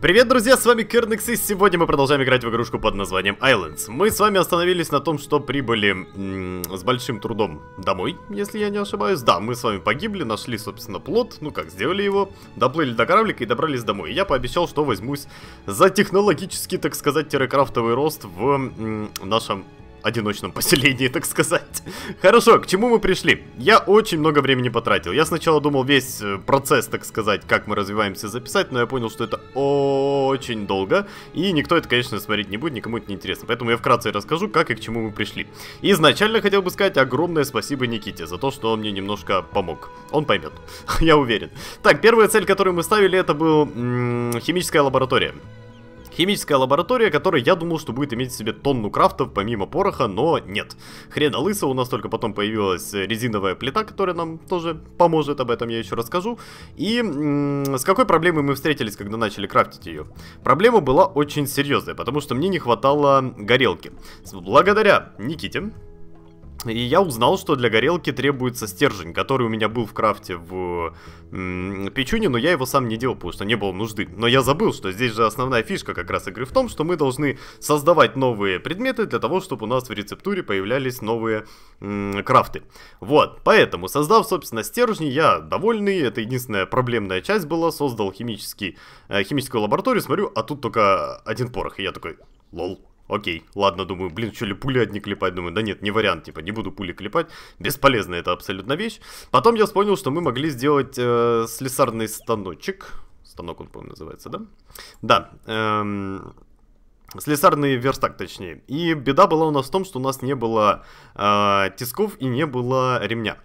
Привет, друзья, с вами Кернекс, и сегодня мы продолжаем играть в игрушку под названием Islands. Мы с вами остановились на том, что прибыли с большим трудом домой, если я не ошибаюсь. Да, мы с вами погибли, нашли, собственно, плод, ну как, сделали его, доплыли до кораблика и добрались домой. И я пообещал, что возьмусь за технологический, так сказать, терекрафтовый рост в м, нашем одиночном поселении, так сказать. Хорошо, к чему мы пришли? Я очень много времени потратил. Я сначала думал весь э, процесс, так сказать, как мы развиваемся записать, но я понял, что это очень долго, и никто это, конечно, смотреть не будет, никому это не интересно. Поэтому я вкратце расскажу, как и к чему мы пришли. Изначально хотел бы сказать огромное спасибо Никите за то, что он мне немножко помог. Он поймет, я уверен. Так, первая цель, которую мы ставили, это был химическая лаборатория. Химическая лаборатория, которая я думал, что будет иметь в себе тонну крафтов помимо пороха, но нет. Хрена лысо, у нас только потом появилась э, резиновая плита, которая нам тоже поможет, об этом я еще расскажу. И с какой проблемой мы встретились, когда начали крафтить ее? Проблема была очень серьезная, потому что мне не хватало горелки. Благодаря Никите, и я узнал, что для горелки требуется стержень, который у меня был в крафте в м- печуне, но я его сам не делал, потому что не было нужды. Но я забыл, что здесь же основная фишка как раз игры в том, что мы должны создавать новые предметы для того, чтобы у нас в рецептуре появлялись новые крафты. Вот, поэтому, создав, собственно, стержни, я довольный, это единственная проблемная часть была, создал химический, э, химическую лабораторию, смотрю, а тут только один порох, и я такой, лол, Окей, ладно, думаю, блин, что ли пули одни клепать? Думаю, да нет, не вариант, типа, не буду пули клепать. Бесполезно это абсолютно вещь. Потом я вспомнил, что мы могли сделать э, слесарный станочек. Станок он, по-моему, называется, да? Да. Эм... Слесарный верстак, точнее. И беда была у нас в том, что у нас не было э, тисков и не было ремня.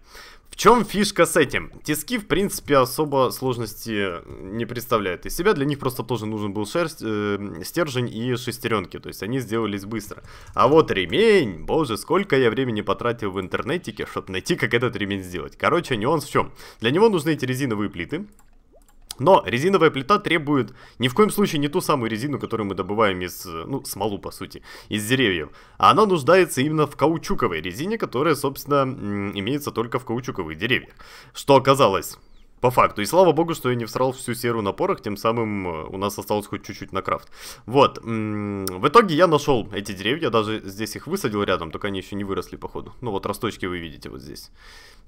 В чем фишка с этим? Тиски, в принципе, особо сложности не представляют из себя. Для них просто тоже нужен был шерсть, э, стержень и шестеренки. То есть они сделались быстро. А вот ремень! Боже, сколько я времени потратил в интернетике, чтобы найти, как этот ремень сделать. Короче, нюанс в чем? Для него нужны эти резиновые плиты. Но резиновая плита требует ни в коем случае не ту самую резину, которую мы добываем из, э, ну, смолу по сути, из деревьев. А она нуждается именно в каучуковой резине, которая, собственно, имеется только в каучуковых деревьях. Что оказалось по факту. И слава богу, что я не всрал всю серу на порох, тем самым э, у нас осталось хоть чуть-чуть на крафт. Вот. В итоге я нашел эти деревья, даже здесь их высадил рядом, только они еще не выросли, походу. Ну вот росточки вы видите вот здесь.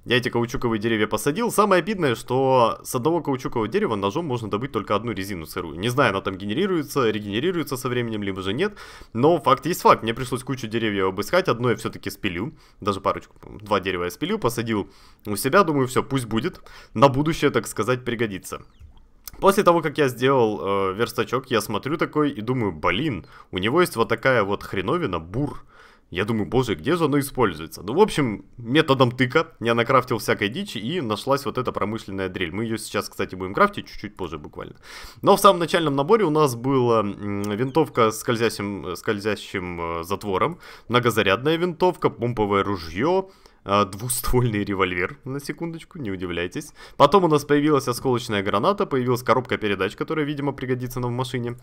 Я эти каучуковые деревья посадил. Самое обидное, что с одного каучукового дерева ножом можно добыть только одну резину сырую. Не знаю, она там генерируется, регенерируется со временем, либо же нет. Но факт есть факт. Мне пришлось кучу деревьев обыскать. Одно я все-таки спилю. Даже парочку, два дерева я спилю, посадил у себя. Думаю, все, пусть будет. На будущее еще, так сказать, пригодится. После того, как я сделал э, верстачок, я смотрю такой и думаю, блин, у него есть вот такая вот хреновина, бур. Я думаю, боже, где же оно используется? Ну, в общем, методом тыка я накрафтил всякой дичи и нашлась вот эта промышленная дрель. Мы ее сейчас, кстати, будем крафтить чуть-чуть позже буквально. Но в самом начальном наборе у нас была винтовка с скользящим, скользящим э, затвором, многозарядная винтовка, помповое ружье, а, двуствольный револьвер, на секундочку, не удивляйтесь. Потом у нас появилась осколочная граната, появилась коробка передач, которая, видимо, пригодится нам в машине.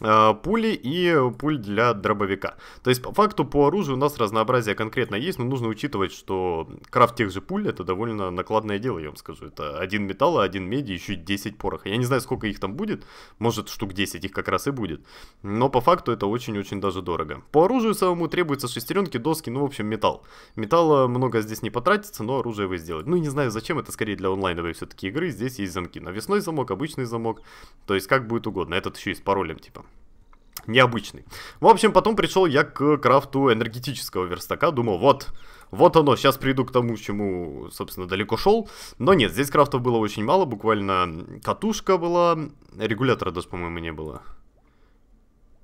Э, пули и пуль для дробовика. То есть, по факту, по оружию у нас разнообразие конкретно есть, но нужно учитывать, что крафт тех же пуль это довольно накладное дело, я вам скажу. Это один металл, один меди, еще 10 пороха. Я не знаю, сколько их там будет, может штук 10 их как раз и будет. Но по факту это очень-очень даже дорого. По оружию самому требуется шестеренки, доски, ну в общем металл. Металла много здесь не потратится, но оружие вы сделаете. Ну не знаю зачем, это скорее для онлайновой все-таки игры, здесь есть замки. Навесной замок, обычный замок, то есть как будет угодно. Этот еще и с паролем типа необычный. В общем, потом пришел я к крафту энергетического верстака, думал, вот, вот оно, сейчас приду к тому, чему, собственно, далеко шел. Но нет, здесь крафтов было очень мало, буквально катушка была, регулятора даже, по-моему, не было.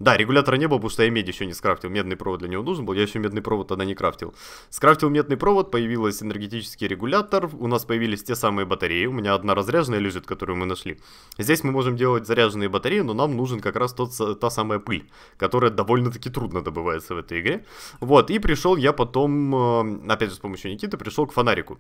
Да, регулятора не было, потому что я медь еще не скрафтил. Медный провод для него нужен был, я еще медный провод тогда не крафтил. Скрафтил медный провод, появился энергетический регулятор, у нас появились те самые батареи, у меня одна разряженная лежит, которую мы нашли. Здесь мы можем делать заряженные батареи, но нам нужен как раз тот, та самая пыль, которая довольно-таки трудно добывается в этой игре. Вот, и пришел я потом, э, опять же с помощью Никиты, пришел к фонарику.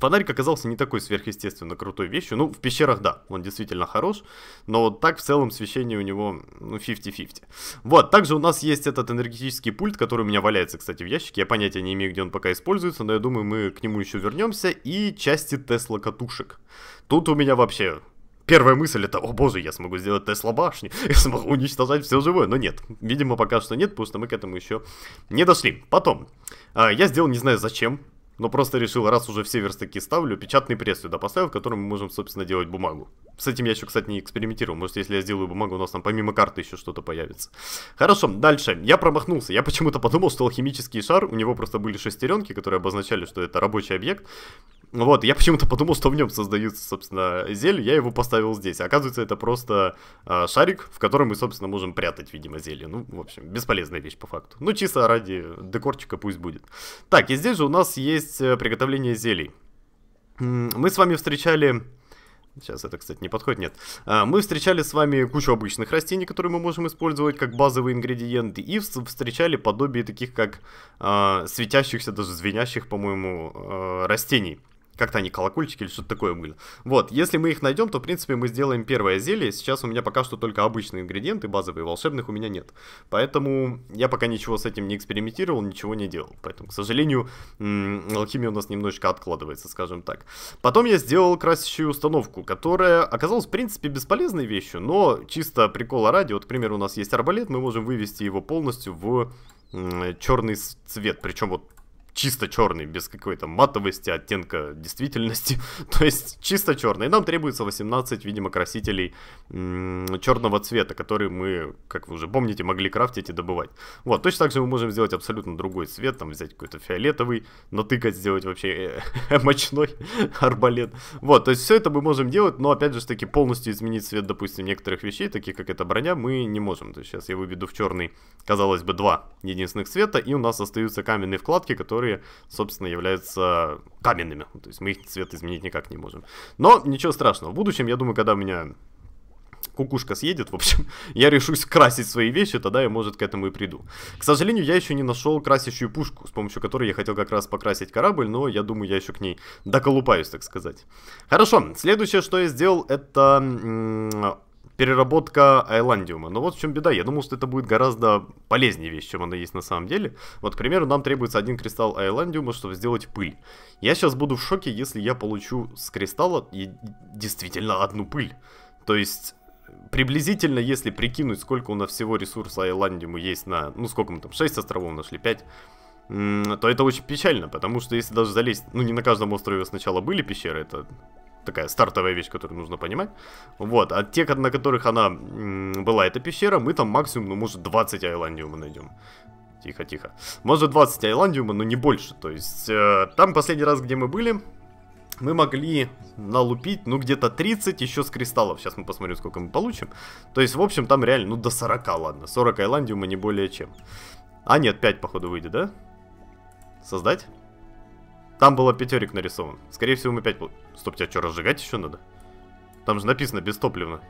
Фонарик оказался не такой сверхъестественно крутой вещью. Ну, в пещерах, да, он действительно хорош. Но вот так в целом освещение у него, ну, 50-50. Вот, также у нас есть этот энергетический пульт, который у меня валяется, кстати, в ящике. Я понятия не имею, где он пока используется, но я думаю, мы к нему еще вернемся. И части Тесла-катушек. Тут у меня вообще первая мысль это, о боже, я смогу сделать Тесла башни, я смогу уничтожать все живое, но нет, видимо пока что нет, потому что мы к этому еще не дошли. Потом, а, я сделал, не знаю зачем, но просто решил, раз уже все верстаки ставлю, печатный пресс сюда поставил, в котором мы можем, собственно, делать бумагу. С этим я еще, кстати, не экспериментировал. Может, если я сделаю бумагу, у нас там помимо карты еще что-то появится. Хорошо, дальше. Я промахнулся. Я почему-то подумал, что алхимический шар, у него просто были шестеренки, которые обозначали, что это рабочий объект. Вот, я почему-то подумал, что в нем создаются, собственно, зелья. я его поставил здесь. Оказывается, это просто э, шарик, в котором мы, собственно, можем прятать, видимо, зелье. Ну, в общем, бесполезная вещь по факту. Ну, чисто ради декорчика пусть будет. Так, и здесь же у нас есть э, приготовление зелий. Мы с вами встречали... Сейчас это, кстати, не подходит, нет. А, мы встречали с вами кучу обычных растений, которые мы можем использовать как базовые ингредиенты, и встречали подобие таких как э, светящихся, даже звенящих, по-моему, э, растений. Как-то они колокольчики или что-то такое были. Вот, если мы их найдем, то, в принципе, мы сделаем первое зелье. Сейчас у меня пока что только обычные ингредиенты базовые, волшебных у меня нет. Поэтому я пока ничего с этим не экспериментировал, ничего не делал. Поэтому, к сожалению, алхимия у нас немножечко откладывается, скажем так. Потом я сделал красящую установку, которая оказалась, в принципе, бесполезной вещью, но чисто прикола ради. Вот, к примеру, у нас есть арбалет, мы можем вывести его полностью в черный цвет, причем вот чисто черный, без какой-то матовости, оттенка действительности. То есть чисто черный. И нам требуется 18, видимо, красителей черного цвета, которые мы, как вы уже помните, могли крафтить и добывать. Вот, точно так же мы можем сделать абсолютно другой цвет, там взять какой-то фиолетовый, натыкать, сделать вообще э, мочной арбалет. Вот, то есть все это мы можем делать, но опять же таки полностью изменить цвет, допустим, некоторых вещей, таких как эта броня, мы не можем. То есть сейчас я выведу в черный, казалось бы, два единственных цвета, и у нас остаются каменные вкладки, которые которые, собственно, являются каменными. То есть мы их цвет изменить никак не можем. Но ничего страшного. В будущем, я думаю, когда у меня кукушка съедет, в общем, я решусь красить свои вещи, тогда я, может, к этому и приду. К сожалению, я еще не нашел красящую пушку, с помощью которой я хотел как раз покрасить корабль, но я думаю, я еще к ней доколупаюсь, так сказать. Хорошо, следующее, что я сделал, это переработка айландиума. Но ну вот в чем беда, я думал, что это будет гораздо полезнее вещь, чем она есть на самом деле. Вот, к примеру, нам требуется один кристалл айландиума, чтобы сделать пыль. Я сейчас буду в шоке, если я получу с кристалла действительно одну пыль. То есть... Приблизительно, если прикинуть, сколько у нас всего ресурса Айландиума есть на... Ну, сколько мы там, 6 островов нашли, 5 то это очень печально, потому что если даже залезть, ну не на каждом острове сначала были пещеры, это такая стартовая вещь, которую нужно понимать. Вот, а те, на которых она была, эта пещера, мы там максимум, ну, может, 20 айландиума найдем. Тихо, тихо. Может, 20 айландиума, но не больше. То есть, э, там последний раз, где мы были, мы могли налупить, ну, где-то 30 еще с кристаллов. Сейчас мы посмотрим, сколько мы получим. То есть, в общем, там реально, ну, до 40, ладно. 40 айландиума не более чем. А, нет, 5, походу, выйдет, да? Создать? Там было пятерик нарисован. Скорее всего, мы пять... Стоп, тебя что, разжигать еще надо? Там же написано без топлива.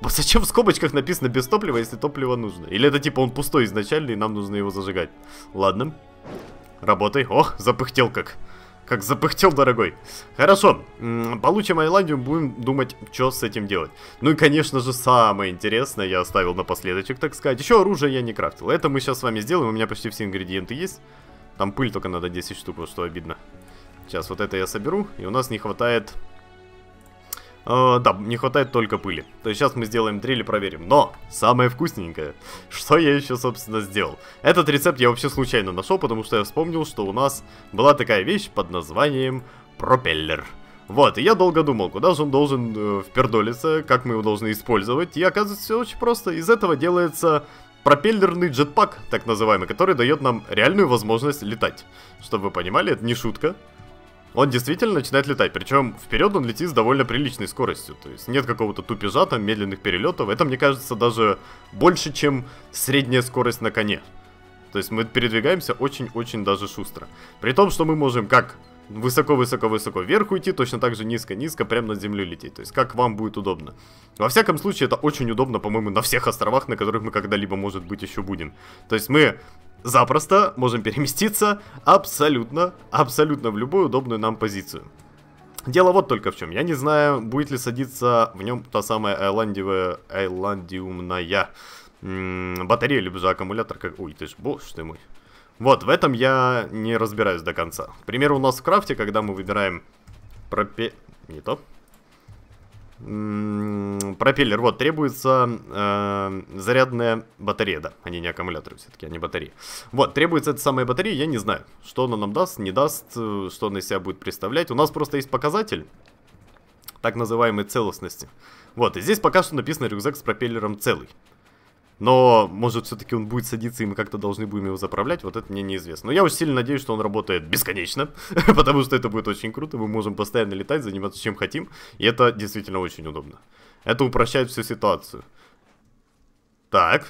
бестопливно. Зачем в скобочках написано без топлива, если топливо нужно? Или это типа он пустой изначально, и нам нужно его зажигать? Ладно. Работай. Ох, запыхтел как. Как запыхтел, дорогой. Хорошо. Получим Айландию, будем думать, что с этим делать. Ну и, конечно же, самое интересное я оставил напоследочек, так сказать. Еще оружие я не крафтил. Это мы сейчас с вами сделаем, у меня почти все ингредиенты есть. Там пыль только надо 10 штук, вот что обидно. Сейчас вот это я соберу, и у нас не хватает... Э, да, не хватает только пыли. То есть сейчас мы сделаем дрель и проверим. Но самое вкусненькое, что я еще, собственно, сделал. Этот рецепт я вообще случайно нашел, потому что я вспомнил, что у нас была такая вещь под названием пропеллер. Вот, и я долго думал, куда же он должен э, впердолиться, как мы его должны использовать. И оказывается, все очень просто. Из этого делается пропеллерный джетпак, так называемый, который дает нам реальную возможность летать. Чтобы вы понимали, это не шутка. Он действительно начинает летать, причем вперед он летит с довольно приличной скоростью. То есть нет какого-то тупежа, там медленных перелетов. Это, мне кажется, даже больше, чем средняя скорость на коне. То есть мы передвигаемся очень-очень даже шустро. При том, что мы можем как высоко-высоко-высоко вверх уйти, точно так же низко-низко прямо над землю лететь. То есть как вам будет удобно. Во всяком случае, это очень удобно, по-моему, на всех островах, на которых мы когда-либо, может быть, еще будем. То есть мы запросто можем переместиться абсолютно, абсолютно в любую удобную нам позицию. Дело вот только в чем. Я не знаю, будет ли садиться в нем та самая айландиевая, айландиумная батарея, либо же аккумулятор. Как... Ой, ты ж, боже ты мой. Вот, в этом я не разбираюсь до конца. К примеру, у нас в крафте, когда мы выбираем пропе... Не то. М м-м, -м пропеллер, вот, требуется э, зарядная батарея, да, они не аккумуляторы все-таки, они батареи. Вот, требуется эта самая батарея, я не знаю, что она нам даст, не даст, э, что она из себя будет представлять. У нас просто есть показатель, так называемой целостности. Вот, и здесь пока что написано рюкзак с пропеллером целый. Но, может, все-таки он будет садиться, и мы как-то должны будем его заправлять, вот это мне неизвестно. Но я очень сильно надеюсь, что он работает бесконечно, потому что это будет очень круто, мы можем постоянно летать, заниматься чем хотим, и это действительно очень удобно. Это упрощает всю ситуацию. Так.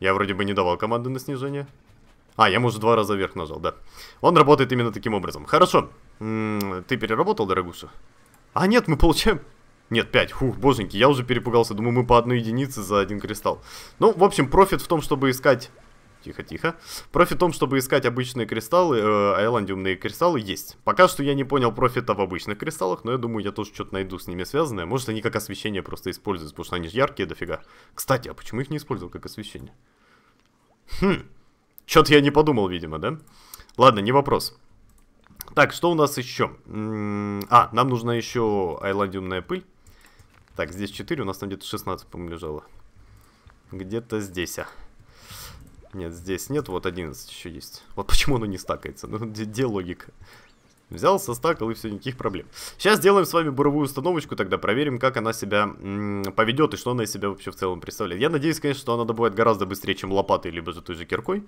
Я вроде бы не давал команды на снижение. А, я, может, два раза вверх нажал, да. Он работает именно таким образом. Хорошо. М -м, ты переработал, дорогуша? А, нет, мы получаем нет, 5. Фух, боженьки, я уже перепугался. Думаю, мы по одной единице за один кристалл. Ну, в общем, профит в том, чтобы искать... Тихо-тихо. Профит в том, чтобы искать обычные кристаллы, э, айландиумные кристаллы, есть. Пока что я не понял профита в обычных кристаллах, но я думаю, я тоже что-то найду с ними связанное. Может, они как освещение просто используются, потому что они же яркие дофига. Кстати, а почему их не использовал как освещение? Хм. Что-то я не подумал, видимо, да? Ладно, не вопрос. Так, что у нас еще? М -м а, нам нужна еще айландиумная пыль. Так, здесь 4, у нас там где-то 16, по-моему, лежало. Где-то здесь, а. Нет, здесь нет, вот 11 еще есть. Вот почему оно не стакается, ну где, где логика? Взял, состакал и все, никаких проблем. Сейчас сделаем с вами буровую установочку, тогда проверим, как она себя поведет и что она из себя вообще в целом представляет. Я надеюсь, конечно, что она добывает гораздо быстрее, чем лопатой, либо же той же киркой.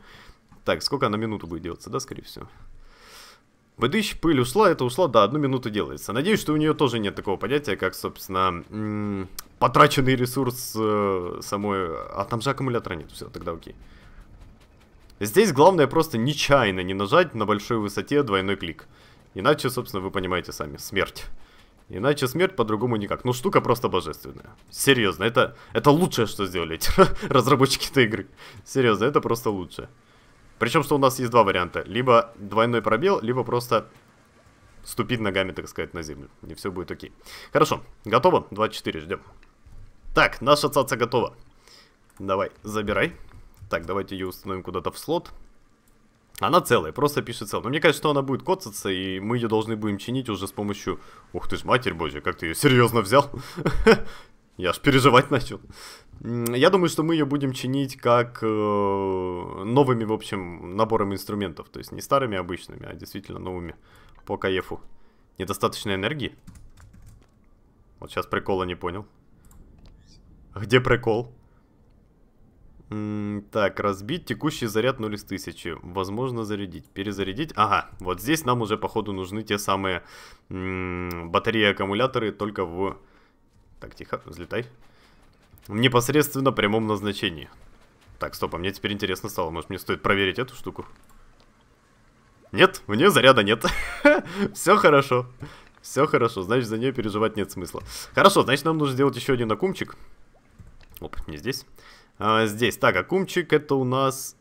Так, сколько она минуту будет делаться, да, скорее всего? Бэдыщ, пыль, усла, это усла, да, одну минуту делается. Надеюсь, что у нее тоже нет такого понятия, как, собственно, потраченный ресурс э, самой... А там же аккумулятора нет, все, тогда окей. Здесь главное просто нечаянно не нажать на большой высоте двойной клик. Иначе, собственно, вы понимаете сами, смерть. Иначе смерть по-другому никак. Ну, штука просто божественная. Серьезно, это, это лучшее, что сделали эти разработчики этой игры. Серьезно, это просто лучшее. Причем, что у нас есть два варианта. Либо двойной пробел, либо просто ступить ногами, так сказать, на землю. И все будет окей. Хорошо, готово? 24, ждем. Так, наша цаца готова. Давай, забирай. Так, давайте ее установим куда-то в слот. Она целая, просто пишет целая. Но мне кажется, что она будет коцаться, и мы ее должны будем чинить уже с помощью... Ух ты ж, матерь божья, как ты ее серьезно взял? Я аж переживать начал. Я думаю, что мы ее будем чинить как э, новыми, в общем, набором инструментов. То есть не старыми а обычными, а действительно новыми по кайфу. Недостаточно энергии? Вот сейчас прикола не понял. Где прикол? М -м так, разбить текущий заряд 0 из 1000. Возможно зарядить. Перезарядить. Ага, вот здесь нам уже походу нужны те самые батареи-аккумуляторы, только в... Так, тихо, взлетай непосредственно прямом назначении. Так, стоп, а мне теперь интересно стало. Может, мне стоит проверить эту штуку? Нет, у нее заряда нет. Все хорошо. Все хорошо, значит, за нее переживать нет смысла. Хорошо, значит, нам нужно сделать еще один акумчик. Оп, не здесь. А, здесь. Так, акумчик это у нас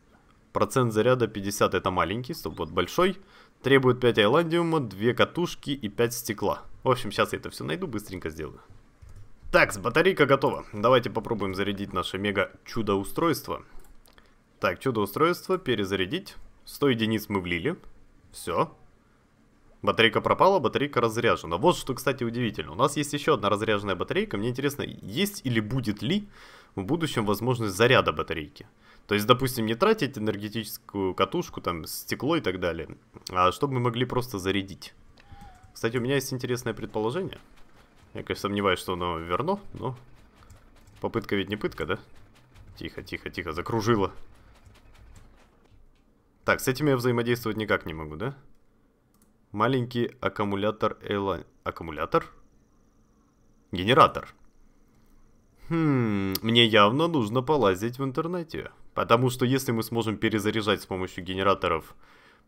процент заряда 50, это маленький. Стоп, вот большой. Требует 5 айландиума, 2 катушки и 5 стекла. В общем, сейчас я это все найду, быстренько сделаю. Так, батарейка готова. Давайте попробуем зарядить наше мега-чудо-устройство. Так, чудо-устройство, перезарядить. 100 единиц мы влили. Все. Батарейка пропала, батарейка разряжена. Вот что, кстати, удивительно. У нас есть еще одна разряженная батарейка. Мне интересно, есть или будет ли в будущем возможность заряда батарейки. То есть, допустим, не тратить энергетическую катушку, там, стекло и так далее, а чтобы мы могли просто зарядить. Кстати, у меня есть интересное предположение. Я, конечно, сомневаюсь, что он его верну, но... Попытка ведь не пытка, да? Тихо, тихо, тихо, Закружило. Так, с этими я взаимодействовать никак не могу, да? Маленький аккумулятор Эла... Аккумулятор? Генератор. Хм, мне явно нужно полазить в интернете. Потому что если мы сможем перезаряжать с помощью генераторов...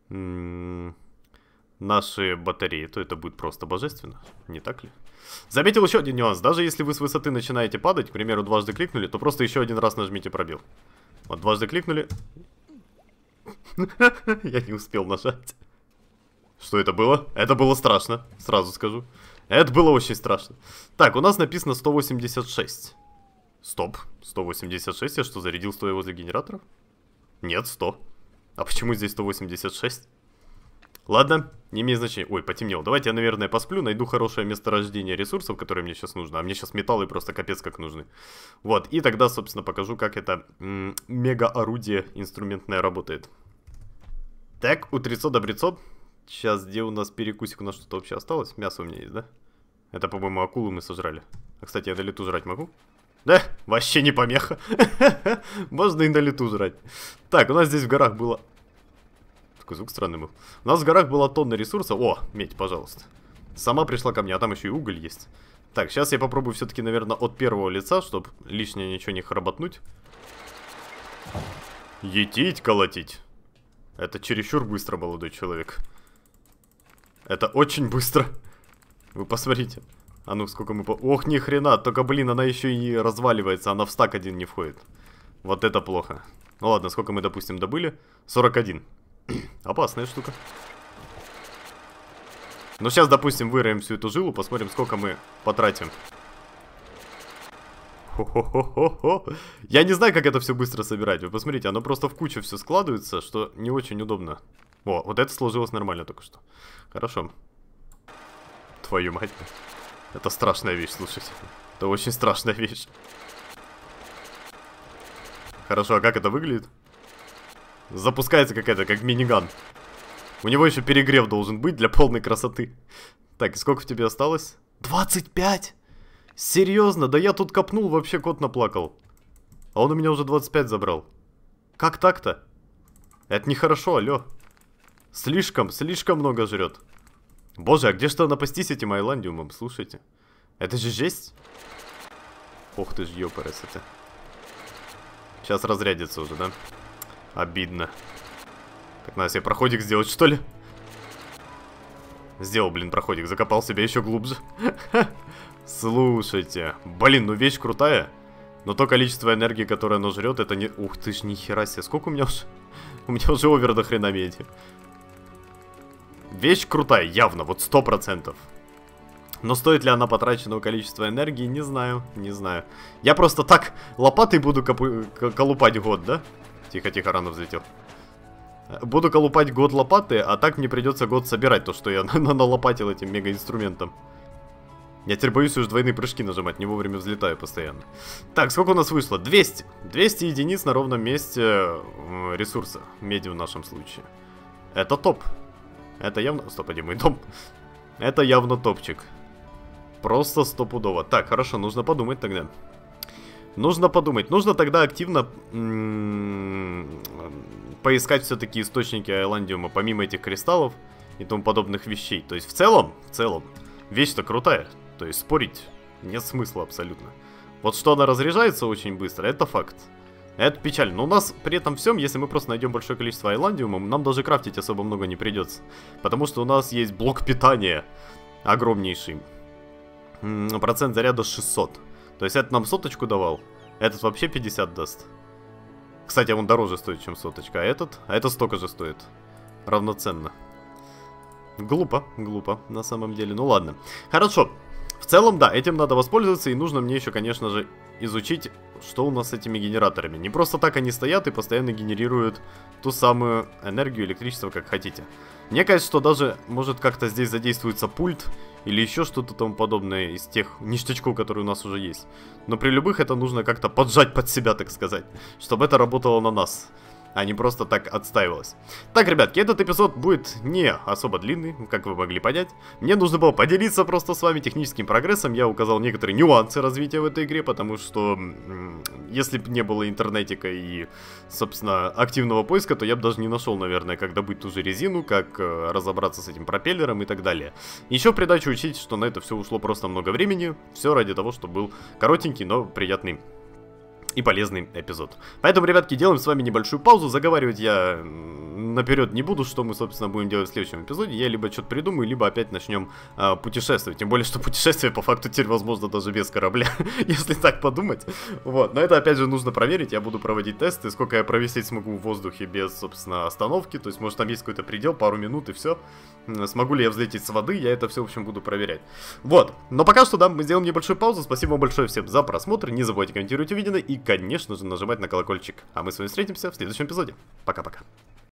М -м наши батареи, то это будет просто божественно, не так ли? Заметил еще один нюанс. Даже если вы с высоты начинаете падать, к примеру, дважды кликнули, то просто еще один раз нажмите пробил. Вот дважды кликнули. Я не успел нажать. Что это было? Это было страшно, сразу скажу. Это было очень страшно. Так, у нас написано 186. Стоп, 186, я что, зарядил стоя возле генераторов? Нет, 100. А почему здесь 186? Ладно, не имеет значения. Ой, потемнело. Давайте я, наверное, посплю, найду хорошее месторождение ресурсов, которые мне сейчас нужно. А мне сейчас металлы просто капец как нужны. Вот, и тогда, собственно, покажу, как это мега-орудие инструментное работает. Так, у утрецо-добрецо. Сейчас, где у нас перекусик? У нас что-то вообще осталось? Мясо у меня есть, да? Это, по-моему, акулу мы сожрали. А, кстати, я на лету жрать могу? Да, вообще не помеха. Можно и на лету жрать. Так, у нас здесь в горах было такой звук странный был. У нас в горах была тонна ресурса. О, медь, пожалуйста. Сама пришла ко мне, а там еще и уголь есть. Так, сейчас я попробую все-таки, наверное, от первого лица, чтобы лишнее ничего не хработнуть. Етить, колотить. Это чересчур быстро, молодой человек. Это очень быстро. Вы посмотрите. А ну, сколько мы по... Ох, ни хрена, только, блин, она еще и разваливается, она в стак один не входит. Вот это плохо. Ну ладно, сколько мы, допустим, добыли? 41. Опасная штука. Но сейчас, допустим, выроем всю эту жилу, посмотрим, сколько мы потратим. Хо -хо -хо Я не знаю, как это все быстро собирать. Вы посмотрите, оно просто в кучу все складывается, что не очень удобно. О, вот это сложилось нормально только что. Хорошо. Твою мать. Это страшная вещь, слушайте. Это очень страшная вещь. Хорошо, а как это выглядит? Запускается какая-то, как миниган. У него еще перегрев должен быть для полной красоты. Так, сколько в тебе осталось? 25! Серьезно, да я тут копнул, вообще кот наплакал. А он у меня уже 25 забрал. Как так-то? Это нехорошо, алло. Слишком, слишком много жрет. Боже, а где что напастись этим айландиумом, слушайте? Это же жесть. Ох ты ж, ёпарас это. Сейчас разрядится уже, да? Обидно. Так надо себе проходик сделать, что ли? Сделал, блин, проходик. Закопал себя еще глубже. Слушайте. Блин, ну вещь крутая. Но то количество энергии, которое оно жрет, это не... Ух ты ж, нихера себе. Сколько у меня уже... У меня уже овер до хрена меди. Вещь крутая, явно, вот сто процентов. Но стоит ли она потраченного количества энергии, не знаю, не знаю. Я просто так лопатой буду колупать год, да? Тихо-тихо, рано взлетел. Буду колупать год лопаты, а так мне придется год собирать то, что я налопатил этим мега-инструментом. Я теперь боюсь уж двойные прыжки нажимать, не вовремя взлетаю постоянно. Так, сколько у нас вышло? 200! 200 единиц на ровном месте ресурса, меди в нашем случае. Это топ. Это явно... Стоп, где мой дом? Это явно топчик. Просто стопудово. Так, хорошо, нужно подумать тогда. Нужно подумать. Нужно тогда активно поискать все-таки источники Айландиума, помимо этих кристаллов и тому подобных вещей. То есть в целом, в целом, вещь-то крутая. То есть спорить нет смысла абсолютно. Вот что она разряжается очень быстро, это факт. Это печаль. Но у нас при этом всем, если мы просто найдем большое количество айландиума, нам даже крафтить особо много не придется. Потому что у нас есть блок питания огромнейший. Процент заряда 600. То есть этот нам соточку давал, этот вообще 50 даст. Кстати, он дороже стоит, чем соточка, а этот? А это столько же стоит. Равноценно. Глупо, глупо, на самом деле. Ну ладно. Хорошо. В целом, да, этим надо воспользоваться, и нужно мне еще, конечно же, изучить, что у нас с этими генераторами. Не просто так они стоят и постоянно генерируют ту самую энергию, электричество, как хотите. Мне кажется, что даже, может, как-то здесь задействуется пульт, или еще что-то тому подобное из тех ништячков, которые у нас уже есть. Но при любых это нужно как-то поджать под себя, так сказать, чтобы это работало на нас а не просто так отстаивалась. Так, ребятки, этот эпизод будет не особо длинный, как вы могли понять. Мне нужно было поделиться просто с вами техническим прогрессом, я указал некоторые нюансы развития в этой игре, потому что если бы не было интернетика и, собственно, активного поиска, то я бы даже не нашел, наверное, как добыть ту же резину, как э, разобраться с этим пропеллером и так далее. Еще придачу учить, что на это все ушло просто много времени, все ради того, что был коротенький, но приятный и полезный эпизод. Поэтому, ребятки, делаем с вами небольшую паузу. Заговаривать я наперед не буду, что мы, собственно, будем делать в следующем эпизоде. Я либо что-то придумаю, либо опять начнем э, а, путешествовать. Тем более, что путешествие по факту теперь возможно даже без корабля, если так подумать. Вот, но это опять же нужно проверить. Я буду проводить тесты, сколько я провисеть смогу в воздухе без, собственно, остановки. То есть, может, там есть какой-то предел, пару минут и все. Смогу ли я взлететь с воды, я это все, в общем, буду проверять. Вот, но пока что, да, мы сделаем небольшую паузу. Спасибо большое всем за просмотр. Не забывайте комментировать увиденное и, конечно же, нажимать на колокольчик. А мы с вами встретимся в следующем эпизоде. Пока-пока.